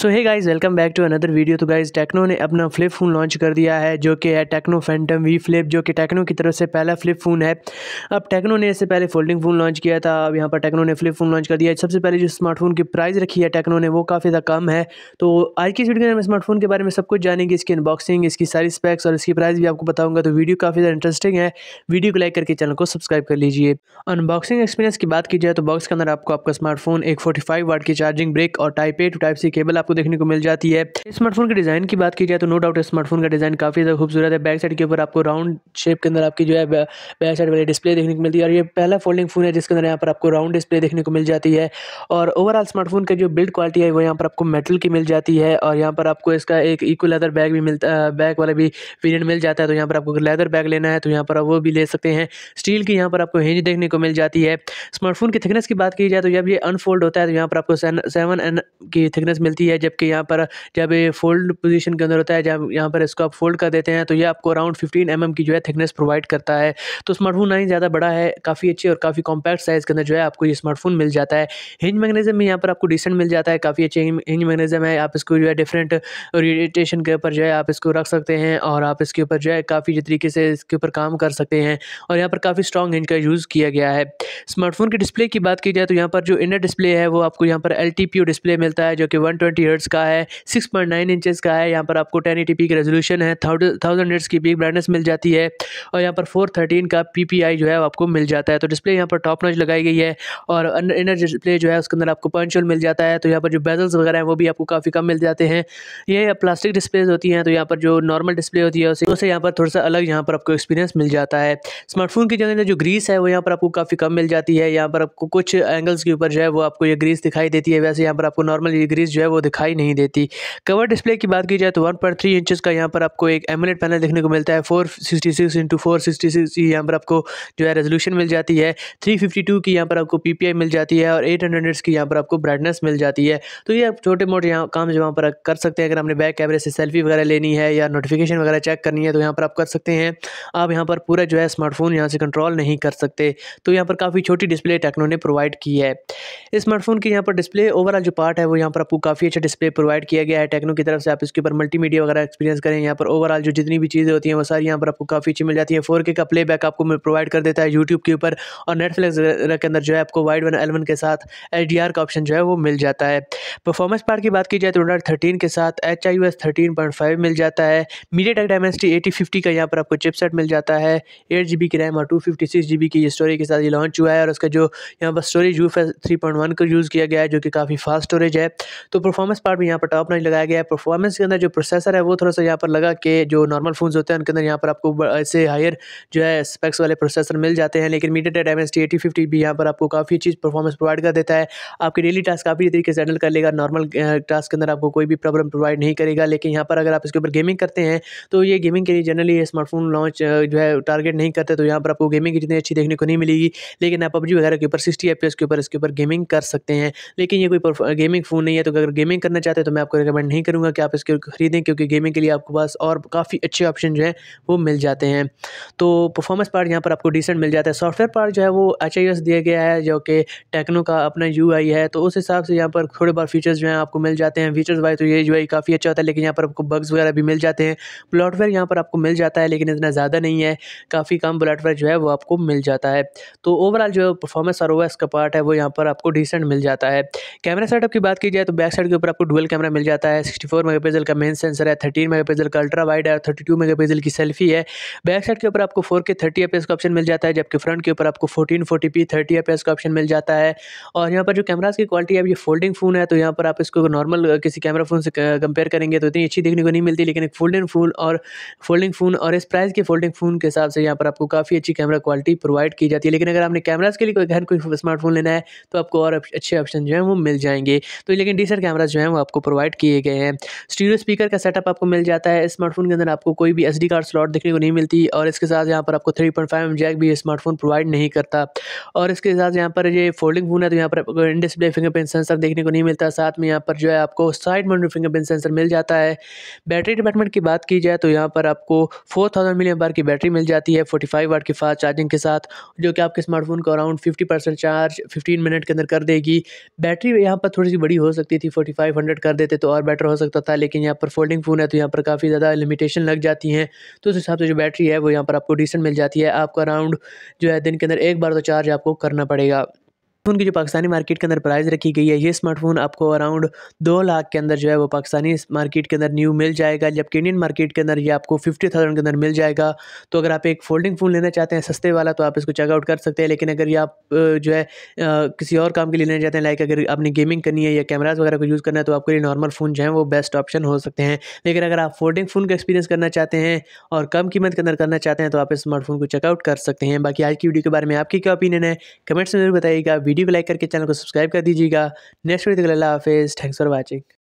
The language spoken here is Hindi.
so hey guys welcome back to another video तो गाइज़ टेक्नो ने अपना फ्लिप फ़ोन लॉन्च कर दिया है जो कि है टेक्नो फैंटम वी फ्लिप जो कि टेक्नो की तरफ से पहला फ्लिप फ़ोन है अब टेक्नो ने इससे पहले फोल्डिंग फ़ोन लॉन्च किया था अब यहाँ पर टेक्नो ने फ्लिप फ़ोन लॉन्च कर दिया है सबसे पहले जो स्मार्टफोन की प्राइस रखी है टेक्नो ने वो काफ़ी ज़्यादा कम है तो आज की वीडियो में स्मार्टफोन के बारे में सब कुछ जानेंगे इसकी अनबॉक्सिंग इसकी सारी स्पैक्स और इसकी प्राइस भी आपको बताऊँगा तो वीडियो काफ़ी ज़्यादा इंटरेस्टिंग है वीडियो को लाइक करके चैनल को सब्सक्राइब कर लीजिए अनबॉक्सिंग एक्सपीरियंस की बात की जाए तो बॉक्स के अंदर आपको आपका स्मार्टफोन एक फोर्टी वाट की चार्जिंग ब्रेक और type A to type C cable आपको देखने को मिल जाती है स्मार्टफोन के डिज़ाइन की बात की जाए तो नो डाउट स्मार्टफोन का डिज़ाइन काफ़ी ज़्यादा खूबसूरत है बैक साइड के ऊपर आपको राउंड शेप के अंदर आपकी जो है बैक साइड वाली डिस्प्ले देखने को मिलती है और ये पहला फोल्डिंग फोन है जिसके अंदर यहाँ पर आपको राउंड डिस्प्ले देखने को मिल जाती है और ओवरऑल स्मार्टफोन का जो बिल्ड क्वालिटी है वो यहाँ पर आपको मेटल की मिल जाती है और यहाँ पर आपको इसका एक इक्वल लेदर बैग भी मिलता बैग वाला भी वेरियंट मिल जाता है तो यहाँ पर आपको लेदर बैग लेना है तो यहाँ पर आप वो भी ले सकते हैं स्टील की यहाँ पर आपको हिंज देखने को मिल जाती है स्मार्टफोन की थिकनेस की बात की जाए तो जब ये अनफोल्ड होता है तो यहाँ पर आपको सेवन एन की थिकनेस मिलती है है जबकि यहाँ पर जब ये फोल्ड पोजीशन के अंदर होता है जब यहाँ पर इसको आप फोल्ड कर देते हैं तो ये आपको अराउंड 15 एम की जो है थिकनेस प्रोवाइड करता है तो स्मार्टफोन ना ही ज़्यादा बड़ा है काफ़ी अच्छी और काफ़ी कॉम्पैक्ट साइज़ के अंदर जो है आपको ये स्मार्टफोन मिल जाता है हिंज मैगनीजम भी यहाँ पर आपको डिसेंट मिल जाता है काफ़ी अच्छे हिंज मैगनीजम है आप इसको जो है डिफरेंट रेडिटेशन के ऊपर जो है आप इसको रख सकते हैं और आप इसके ऊपर जो है काफ़ी तरीके से इसके ऊपर काम कर सकते हैं और यहाँ पर काफ़ी स्ट्रॉन्ग हिंज का यूज़ किया गया है स्मार्टफोन के डिस्प्ले की बात की जाए तो यहाँ पर जो इनर डिस्प्ले है वो आपको यहाँ पर एल डिस्प्ले मिलता है जो कि वन ट्वेंटी हर्ट्स का है सिक्स पॉइंट नाइन इंचज़ का है यहाँ पर आपको टेन ई की रेजोलूशन है थाउजेंड हर्ट्स की पीक ब्राइटनेस मिल जाती है और यहाँ पर फोर थर्टीन का पी जो है आपको मिल जाता है तो डिस्प्ले यहाँ पर टॉप नॉच लगाई गई है और इनर डिस्प्ले जो है उसके अंदर आपको पंचुअल मिल जाता है तो यहाँ पर जो बेजल्स वगैरह हैं वो भी आपको काफ़ी कम मिल जाते हैं ये प्लास्टिक डिस्प्लेज होती हैं तो यहाँ पर जो नॉर्मल डिस्प्ले होती है उसे उसे यहाँ पर थोड़ा सा अलग यहाँ पर आपको एक्सपीरियंस मिल जाता है स्मार्टफोन की जगह जो ग्रीस है वो यहाँ पर आपको काफ़ी कम मिल जाती है यहाँ पर आपको कुछ एंगल्स के ऊपर जो है वो आपको ये ग्रीस दिखाई देती है वैसे यहाँ पर आपको नॉर्मल ग्रीस जो है वो दिखाई दिखाई नहीं देती कवर डिस्प्ले की बात की जाए तो वन पॉइंट थ्री इंचज़ का यहाँ पर आपको एक एमुलेट पैनल देखने को मिलता है four sixty six into four sixty six की यहाँ पर आपको जो है रेजोलूशन मिल जाती है थ्री फिफ्टी टू की यहाँ पर आपको पी पी आई मिल जाती है और एट हंड्रेड की यहाँ पर आपको ब्राइटनेस मिल जाती है तो ये आप छोटे मोटे यहाँ काम जो वहाँ पर कर सकते हैं अगर हमने बैक कैमरे से सेल्फी वगैरह लेनी है या नोटिफिकेशन वगैरह चेक करनी है तो यहाँ पर आप कर सकते हैं आप यहाँ पर पूरा जो है स्मार्टफोन यहाँ से कंट्रोल नहीं कर सकते तो यहाँ पर काफ़ी छोटी डिस्प्ले टेक्नो ने प्रोवाइड की है स्मार्टफोन की यहाँ पर डिस्प्ले ओवरऑल जो पार्ट है वो यहाँ पर आपको काफ़ी अच्छा डिस्प्ले प्रोवाइड किया गया है टेक्नो की तरफ से आप इसके ऊपर मल्टीमीडिया वगैरह एक्सपीरियंस करें यहाँ पर ओवरऑल जो जितनी भी चीज़ें होती हैं वो सारी यहाँ पर आपको काफ़ी अच्छी मिल जाती है फोर का प्लेबैक आपको प्रोवाइड कर देता है यूट्यूब के ऊपर और नेटफ्लिक्स के अंदर जो है आपको वाइड वन एलवन के साथ एच का ऑप्शन जो है वो मिल जाता है परफॉर्मेंस पार्ट की बात की जाए तो रेडर थर्टीन के साथ एच आई फाइव मिल जाता है MediaTek Dimensity eighty fifty का यहाँ पर आपको चिपसेट मिल जाता है एट जी बी की रैम और टू फिफ्टी सिक्स जी बी की स्टोरेज के साथ ये लॉन्च हुआ है और उसका जो यहाँ पर storage U three point one का यूज़ किया गया है जो कि काफ़ी फास्ट स्टोरेज है तो परफॉर्मेंस परफॉर्मेंस पार्ट भी यहाँ पर टॉप नॉच लगाया गया है परफॉर्मेंस के अंदर जो प्रोसेसर है वो थोड़ा सा यहाँ पर लगा कि जो नॉर्मल फोन होते हैं उनके अंदर यहाँ पर आपको ऐसे हायर जो है स्पेक्स वाले प्रोसेसर मिल जाते हैं लेकिन मीडिया टेट एम एस भी यहाँ पर आपको काफ़ी अच्छी परफॉर्मेंस प्रोवाइड कर देता है आपकी डेली टास्क काफ़ी तरीके से हैंडल कर लेगा नॉर्मल टास्क के अंदर आपको कोई भी प्रॉब्लम प्रोवाइड नहीं करेगा लेकिन यहाँ पर अगर आप इसके ऊपर गेमिंग करते हैं तो ये गेमिंग के लिए जनरली स्मार्टफोन लॉन्च जो है टारगेट नहीं करते तो यहाँ पर आपको गेमिंग जितनी अच्छी देखने को नहीं मिलेगी लेकिन आप पबजी वगैरह के ऊपर सिक्सटी एफ के ऊपर इसके ऊपर गेमिंग कर सकते हैं लेकिन ये कोई गेमिंग फ़ोन नहीं है तो अगर गेमिंग करना चाहते हैं तो मैं आपको रिकमेंड नहीं करूँगा कि आप इसके खरीदें क्योंकि गेमिंग के लिए आपके पास और काफ़ी अच्छे ऑप्शन जो है वो मिल जाते हैं तो परफॉर्मेंस पार्ट यहाँ पर आपको डिसेंट मिल जाता है सॉफ्टवेयर पार्ट जो है वो एच दिया गया है जो कि टेक्नो का अपना यू है तो उस हिसाब से यहाँ पर थोड़े बार फीचर्स जो हैं आपको मिल जाते हैं फीचर्स वाइज तो ये यू काफ़ी अच्छा होता है लेकिन यहाँ पर आपको बग्स वगैरह भी मिल जाते हैं ब्लॉटवेयर यहाँ पर आपको मिल जाता है लेकिन इतना ज़्यादा नहीं है काफ़ी कम ब्लॉटवेयर जो है वो आपको मिल जाता है तो ओवरऑल जो परफॉर्मेंस और ओ का पार्ट है वो यहाँ पर आपको डिसेंट मिल जाता है कैमरा सेटअप की बात की जाए तो बैक साइड के ऊपर पर आपको डुअल कैमरा मिल जाता है सिक्सटी फोर मेगापिक्सल का मेन सेंसर है थर्टीन मेगापिक्सल का अल्ट्रा वाइड है और थर्टी टू मेगापिक्सल की सेल्फी है बैक साइड के ऊपर आपको फोर के थर्टी एफ का ऑप्शन मिल जाता है जबकि फ्रंट के ऊपर आपको fourteen forty P thirty F का ऑप्शन मिल जाता है और यहाँ पर जो कैमराज की क्वालिटी है ये फोल्डिंग फोन है तो यहाँ पर आप इसको नॉर्मल किसी कैमरा फोन से कंपेयर करेंगे तो इतनी अच्छी देखने को नहीं मिलती लेकिन एक फोल्डिंग फोन और फोल्डिंग फोन और इस प्राइस के फोल्डिंग फोन के हिसाब से यहाँ पर आपको काफ़ी अच्छी कैमरा क्वालिटी प्रोवाइड की जाती है लेकिन अगर आपने कैमराज के लिए कोई घर कोई स्मार्टफोन लेना है तो आपको और अच्छे ऑप्शन जो है वो मिल जाएंगे तो लेकिन डीसर कैमराज जो है वो आपको प्रोवाइड किए गए हैं स्टीरियो स्पीकर का सेटअप आपको मिल जाता है स्मार्टफोन के अंदर आपको कोई भी एस कार्ड स्लॉट देखने को नहीं मिलती और इसके साथ यहाँ पर आपको थ्री पॉइंट जैक भी स्मार्टफोन प्रोवाइड नहीं करता और इसके साथ यहाँ पर ये फोल्डिंग फोन है तो यहाँ पर डिस्प्ले फिंगरप्रिंट सेंसर देखने को नहीं मिलता साथ में यहाँ पर जो है आपको साइड माउंटेड फिंगरप्रिंट सेंसर मिल जाता है बैटरी डिपार्टमेंट की बात की जाए तो यहाँ पर आपको फोर थाउजेंड मिलियन बार की बैटरी मिल जाती है फोर्टी फाइव वाट की फास्ट चार्जिंग के साथ जो कि आपके स्मार्टफोन को around fifty percent charge fifteen minute के अंदर कर देगी बैटरी यहाँ पर थोड़ी सी बड़ी हो सकती थी फोर्टी फाइव फाइव हंड्रेड कर देते तो और बेटर हो सकता था लेकिन यहाँ पर फोल्डिंग फ़ोन है तो यहाँ पर काफ़ी ज़्यादा लिमिटेशन लग जाती हैं तो उस हिसाब से जो बैटरी है वो यहाँ पर आपको डिसेंट मिल जाती है आपका राउंड जो है दिन के अंदर एक बार तो चार्ज आपको करना पड़ेगा की जो पाकिस्तानी मार्केट के अंदर प्राइस रखी गई है ये स्मार्टफोन आपको अराउंड दो लाख के अंदर जो है वो पाकिस्तानी मार्केट के अंदर न्यू मिल जाएगा जबकि इंडियन मार्केट के अंदर ये आपको फिफ्टी थाउजेंड के अंदर मिल जाएगा तो अगर आप एक फोल्डिंग फ़ोन लेना चाहते हैं सस्ते वाला तो आप इसको चेकआउट कर सकते हैं लेकिन अगर ये आप जो है किसी और काम के लिए लेना चाहते हैं लाइक अगर आपने गेमिंग करनी है या कैमराज वगैरह को यूज़ करना है तो आपके लिए नॉर्मल फ़ोन जो है वो बेस्ट ऑप्शन हो सकते हैं लेकिन अगर आप फोल्डिंग फ़ोन का एक्सपीरियंस करना चाहते हैं और कम कीमत के अंदर करना चाहते हैं तो आप इस स्मार्टफोन को चेकआउट कर सकते हैं बाकी आज की वीडियो के बारे में आपकी क्या ओपिनियन है कमेंट्स में जरूर बताइएगा वीडियो को लाइक करके चैनल को सब्सक्राइब कर दीजिएगा नेक्स्ट वीडियो तक अल्लाह हाफिज़ थैंक्स फॉर वॉचिंग